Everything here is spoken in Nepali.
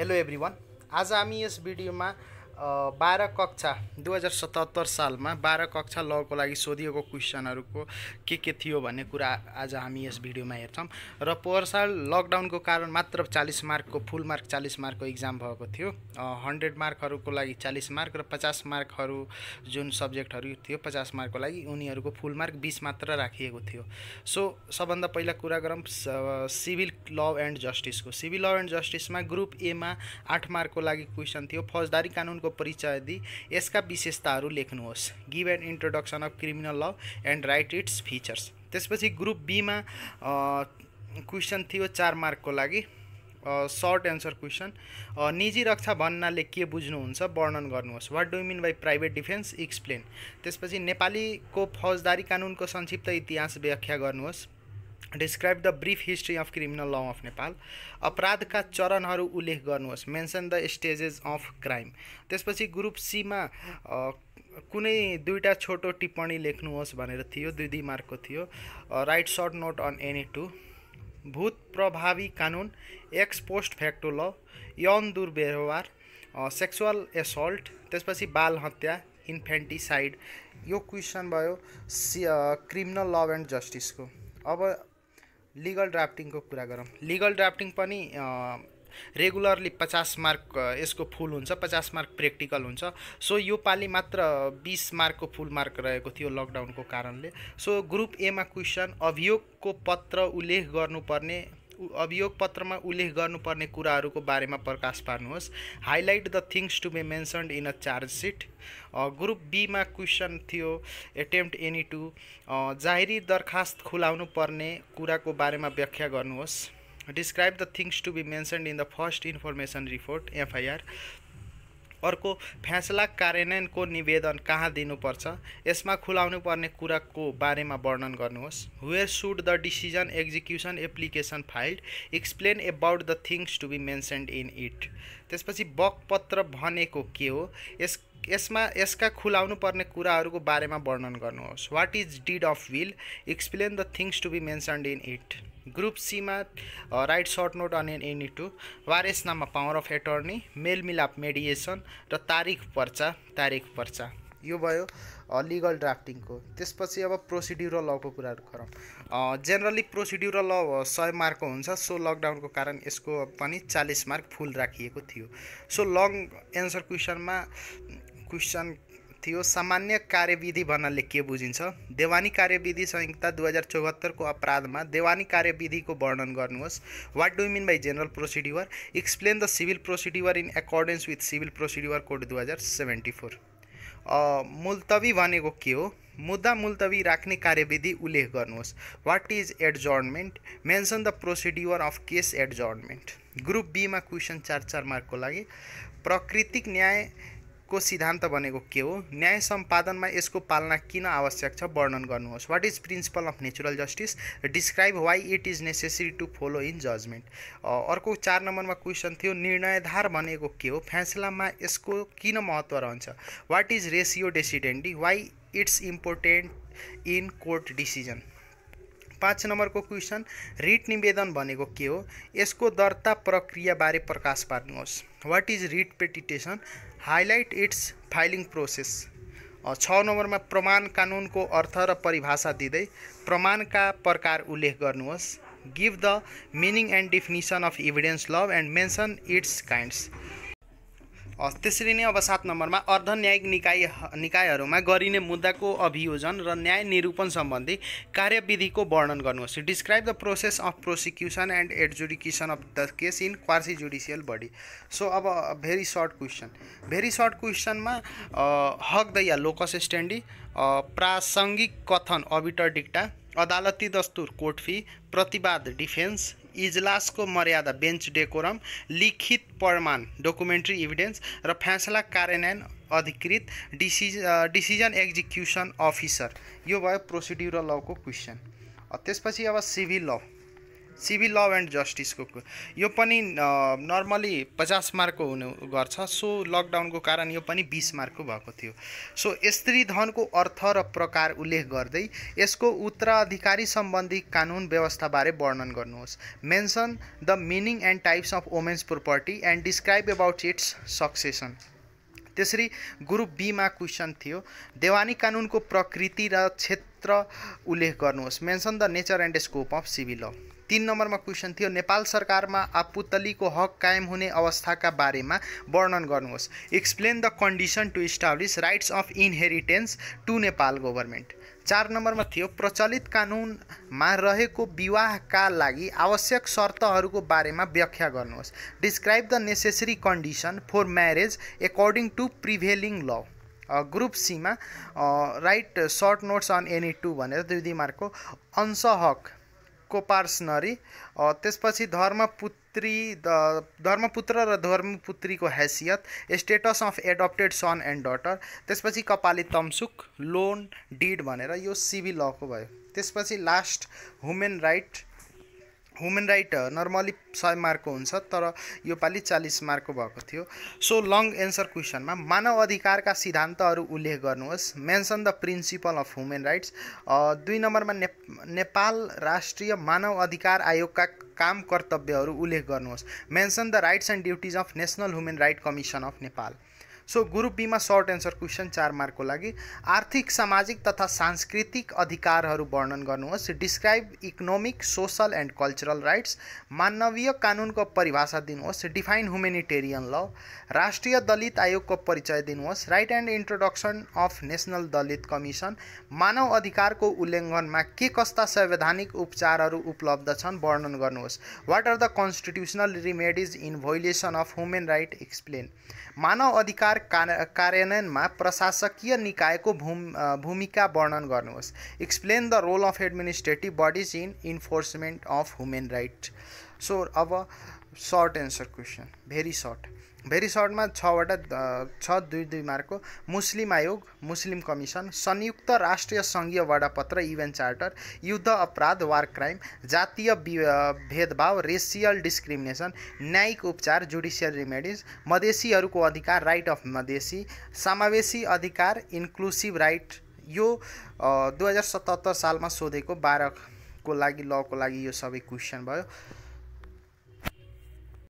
हेलो एभ्री आज हामी यस भिडियोमा बाह्र कक्षा दुई हजार सतहत्तर सालमा बाह्र कक्षा लको लागि सोधिएको क्वेसनहरूको के के थियो भन्ने कुरा आज हामी यस भिडियोमा हेर्छौँ र पोहोर साल लकडाउनको कारण मात्र चालिस मार्कको फुल मार्क चालिस मार्कको इक्जाम भएको थियो हन्ड्रेड मार्कहरूको लागि चालिस मार्क र पचास मार्कहरू जुन सब्जेक्टहरू थियो पचास मार्कको लागि उनीहरूको फुल मार्क बिस मात्र राखिएको थियो सो सबभन्दा पहिला कुरा गरौँ सिभिल ल एन्ड जस्टिसको सिभिल ल एन्ड जस्टिसमा ग्रुप एमा आठ मार्कको लागि क्वेसन थियो फौजदारी कानुनको परिचय दिई यसका विशेषताहरू लेख्नुहोस् give an introduction of criminal law and write its features त्यसपछि ग्रुप बीमा क्वेसन थियो चार मार्कको लागि सर्ट एन्सर क्वेसन निजी रक्षा भन्नाले के बुझ्नुहुन्छ वर्णन गर्नुहोस् what do mean by private defence explain त्यसपछि नेपालीको फौजदारी कानुनको संक्षिप्त इतिहास व्याख्या गर्नुहोस् describe the brief history of criminal law of Nepal अपराधका चरणहरू उल्लेख गर्नुहोस् mention the stages of crime त्यसपछि ग्रुप सीमा कुनै दुईवटा छोटो टिप्पणी लेख्नुहोस् भनेर थियो दुई दुई मार्कको थियो write short note on any two भूत प्रभावी कानुन एक्स पोस्ट फ्याक्टो ल यौन दुर्व्यवहार सेक्सुअल एसल्ट त्यसपछि बाल हत्या इन्फेन्टिसाइड यो क्वेसन भयो सि क्रिमिनल ल एन्ड जस्टिसको अब लिगल ड्राफ्टिङको कुरा गरौँ लिगल ड्राफ्टिङ पनि रेगुलरली पचास मार्क यसको फुल हुन्छ पचास मार्क प्र्याक्टिकल हुन्छ सो यो पालि मात्र बिस मार्कको फुल मार्क रहेको थियो लकडाउनको कारणले सो ग्रुप एमा क्वेसन अभियोगको पत्र उल्लेख गर्नुपर्ने अभियोग पत्रमा उल्लेख गर्नुपर्ने कुराहरूको बारेमा प्रकाश पार्नुहोस् highlight the things to be mentioned in a charge chargesheet group बीमा क्वेसन थियो एटेम्प्ट एनी टु जाहेरी दरखास्त खुलाउनु पर्ने कुराको बारेमा व्याख्या गर्नुहोस् describe the things to be mentioned in the first information report FIR अर्को फैसला कार्यान्वयनको निवेदन कहाँ दिनुपर्छ यसमा खुलाउनु पर्ने कुराको बारेमा वर्णन गर्नुहोस् where should the decision execution application filed explain about the things to be mentioned in it त्यसपछि बकपत्र भनेको के हो यस यसमा यसका खुलाउनु पर्ने कुराहरूको बारेमा वर्णन गर्नुहोस् what is deed of will explain the things to be mentioned in it group सीमा write short note on an any two नाममा पावर अफ एटर्नी मिलाप मेडिएसन र तारिख पर्चा तारिख पर्चा यो भयो लिगल ड्राफ्टिङको त्यसपछि अब प्रोसिड्युरल लको कुराहरू गरौँ जेनरली प्रोसिड्युरल ल सय मार्कको हुन्छ सो लकडाउनको कारण यसको पनि चालिस मार्क फुल राखिएको थियो सो लङ एन्सर क्वेसनमा क्वेसन थियो सामान्य कार्यविधि भन्नाले के बुझिन्छ देवानी कार्यविधि संहिता दुई हजार चौहत्तरको अपराधमा देवानी कार्यविधिको वर्णन गर्नुहोस् what do mean by general procedure explain the civil procedure in accordance with civil procedure code दुई हजार सेभेन्टी फोर मुल्तवी भनेको के हो मुद्दा मुल्तवी राख्ने कार्यविधि उल्लेख गर्नुहोस् what is adjournment mention the procedure of case adjournment group बीमा क्वेसन चार चार मार्कको लागि प्राकृतिक न्याय को सिद्धान्त भनेको के हो न्याय सम्पादनमा यसको पालना किन आवश्यक छ वर्णन गर्नुहोस् what is principle of natural justice describe why it is necessary to follow in judgement अर्को चार नम्बरमा क्वेसन थियो निर्णयधार भनेको के हो फैसलामा यसको किन महत्त्व रहन्छ what is ratio decidendi why its important in court decision पाँच नम्बरको क्वेसन रिट निवेदन भनेको के हो यसको दर्ता प्रक्रियाबारे प्रकाश पार्नुहोस् what is writ petition highlight its filing process छ नम्बरमा प्रमाण कानुनको अर्थ र परिभाषा दिँदै प्रमाणका प्रकार उल्लेख गर्नुहोस् give the meaning and definition of evidence law and mention its kinds त्यसरी नै अब सात नम्बरमा अर्ध न्यायिक निकाय निकायहरूमा गरिने मुद्दाको अभियोजन र न्याय निरूपण सम्बन्धी कार्यविधिको वर्णन गर्नुहोस् describe the process of prosecution and adjudication of the case in quasi judicial body so अब very short question very short क्वेसनमा हक या लोकस स्ट्यान्डी प्रासङ्गिक कथन अबिटर डिक्टा अदालती दस्तुर कोर्ट फी प्रतिवाद डिफेन्स इजलासको मर्यादा बेन्च डेकोरम लिखित प्रमाण डकुमेन्ट्री इभिडेन्स र फैसला कार्यान्वयन अधिकृत डिसिज डिसिजन एक्जिक्युसन अफिसर यो भयो प्रोसिड्युरल लको क्वेसन त्यसपछि अब सिभिल ल सिभिल ल एन्ड जस्टिसको यो पनि नर्मली पचास मार्कको हुने गर्छ सो लकडाउनको कारण यो पनि बिस मार्कको भएको थियो सो स्त्री धनको अर्थ र प्रकार उल्लेख गर्दै यसको उत्तराधिकारी सम्बन्धी कानुन व्यवस्थाबारे वर्णन गर्नुहोस् mention the meaning and types of women's property and describe about its succession त्यसरी ग्रुप बीमा क्वेसन थियो देवानी कानुनको प्रकृति र क्षेत्र मात्र उल्लेख गर्नुहोस् mention the nature and scope of civil law तिन नम्बरमा क्वेसन थियो नेपाल सरकारमा आपुतलीको हक कायम हुने अवस्थाका बारेमा वर्णन गर्नुहोस् explain the condition to establish rights of inheritance to Nepal government चार नम्बरमा थियो प्रचलित कानुनमा रहेको विवाहका लागि आवश्यक शर्तहरूको बारेमा व्याख्या गर्नुहोस् describe the necessary condition for marriage according to prevailing law group सीमा write short notes on any two भनेर दुई दुई मार्कको अंशहक को पार्सनरी त्यसपछि धर्मपुत्री धर्मपुत्र र धर्मपुत्रीको हैसियत status of adopted son and daughter त्यसपछि कपाली तमसुक, लोन डिड भनेर यो सिभिल लको भयो त्यसपछि last human right human right normally सय मार्कको हुन्छ तर योपालि चालिस मार्कको भएको थियो सो लङ एन्सर क्वेसनमा मानव अधिकारका सिद्धान्तहरू उल्लेख गर्नुहोस् mention the principle of human rights दुई नम्बरमा ने, नेपाल राष्ट्रिय मानव अधिकार आयोगका काम कर्तव्यहरू उल्लेख गर्नुहोस् mention the rights and duties of national human right commission of Nepal so group बीमा सर्ट एन्सर क्वेसन चार मार्कको लागि आर्थिक सामाजिक तथा सांस्कृतिक अधिकारहरू वर्णन गर्नुहोस् describe economic social and cultural rights मानवीय कानुनको परिभाषा दिनुहोस् डिफाइन ह्युमेनिटेरियन ल राष्ट्रिय दलित आयोगको परिचय दिनुहोस् write and introduction of national Dalit commission मानव अधिकारको उल्लङ्घनमा के कस्ता संवैधानिक उपचारहरू उपलब्ध छन् वर्णन गर्नुहोस् what are the constitutional remedies in violation of human right explain मानव अधिकार कार्यान्वयन में प्रशासकीय निकायको भूमिका वर्णन गर्नुहोस् explain the role of administrative bodies in enforcement of human right so अब short answer question very short very सर्टमा छवटा छ दुई दुई मार्कको मुस्लिम आयोग मुस्लिम कमिसन संयुक्त राष्ट्रिय सङ्घीय वडापत्र इभेन्ट चार्टर युद्ध अपराध वार क्राइम जातीय भेदभाव रेसियल डिस्क्रिमिनेसन न्यायिक उपचार जुडिसियल रिमेडिज मधेसीहरूको अधिकार राइट अफ मधेसी समावेशी अधिकार इन्क्लुसिभ राइट यो दुई हजार सतहत्तर सालमा सोधेको बाह्रको लागि लको लागि यो सबै क्वेसन भयो